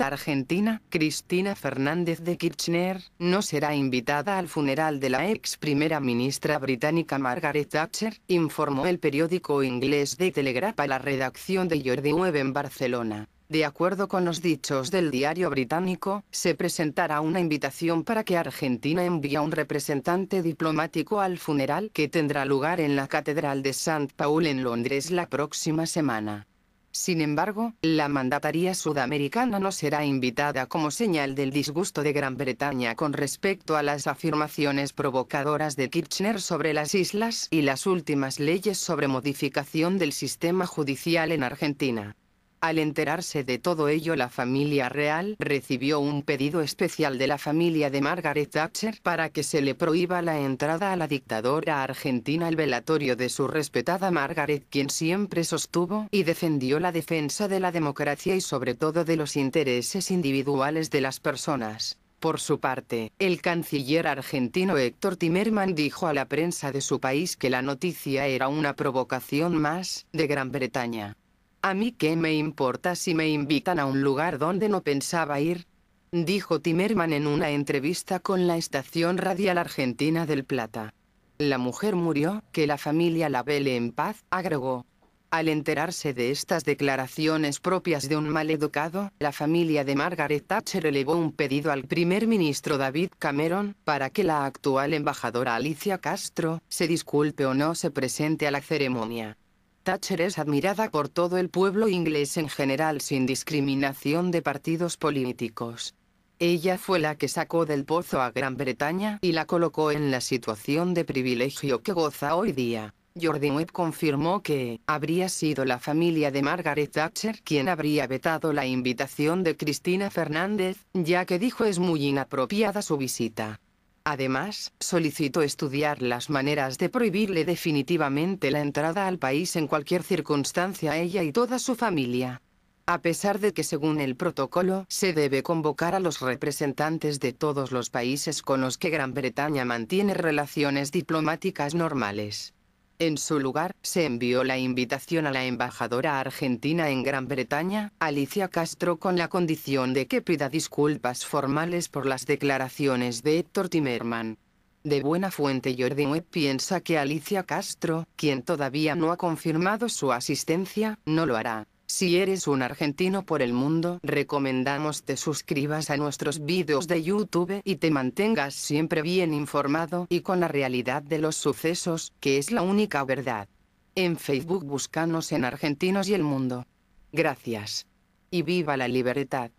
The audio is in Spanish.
argentina, Cristina Fernández de Kirchner, no será invitada al funeral de la ex primera ministra británica Margaret Thatcher, informó el periódico inglés de Telegraph a la redacción de Jordi Web en Barcelona. De acuerdo con los dichos del diario británico, se presentará una invitación para que Argentina envíe a un representante diplomático al funeral que tendrá lugar en la Catedral de St. Paul en Londres la próxima semana. Sin embargo, la mandataria sudamericana no será invitada como señal del disgusto de Gran Bretaña con respecto a las afirmaciones provocadoras de Kirchner sobre las islas y las últimas leyes sobre modificación del sistema judicial en Argentina. Al enterarse de todo ello la familia real recibió un pedido especial de la familia de Margaret Thatcher para que se le prohíba la entrada a la dictadora argentina al velatorio de su respetada Margaret quien siempre sostuvo y defendió la defensa de la democracia y sobre todo de los intereses individuales de las personas. Por su parte, el canciller argentino Héctor Timerman dijo a la prensa de su país que la noticia era una provocación más, de Gran Bretaña. A mí qué me importa si me invitan a un lugar donde no pensaba ir, dijo Timerman en una entrevista con la estación radial argentina del Plata. La mujer murió, que la familia la vele en paz, agregó. Al enterarse de estas declaraciones propias de un maleducado, la familia de Margaret Thatcher elevó un pedido al primer ministro David Cameron para que la actual embajadora Alicia Castro se disculpe o no se presente a la ceremonia. Thatcher es admirada por todo el pueblo inglés en general sin discriminación de partidos políticos. Ella fue la que sacó del pozo a Gran Bretaña y la colocó en la situación de privilegio que goza hoy día. Jordan Webb confirmó que habría sido la familia de Margaret Thatcher quien habría vetado la invitación de Cristina Fernández, ya que dijo es muy inapropiada su visita. Además, solicitó estudiar las maneras de prohibirle definitivamente la entrada al país en cualquier circunstancia a ella y toda su familia. A pesar de que según el protocolo se debe convocar a los representantes de todos los países con los que Gran Bretaña mantiene relaciones diplomáticas normales. En su lugar, se envió la invitación a la embajadora argentina en Gran Bretaña, Alicia Castro, con la condición de que pida disculpas formales por las declaraciones de Héctor Timerman. De buena fuente Jordi Webb piensa que Alicia Castro, quien todavía no ha confirmado su asistencia, no lo hará. Si eres un argentino por el mundo, recomendamos te suscribas a nuestros vídeos de YouTube y te mantengas siempre bien informado y con la realidad de los sucesos, que es la única verdad. En Facebook búscanos en Argentinos y el Mundo. Gracias. Y viva la libertad.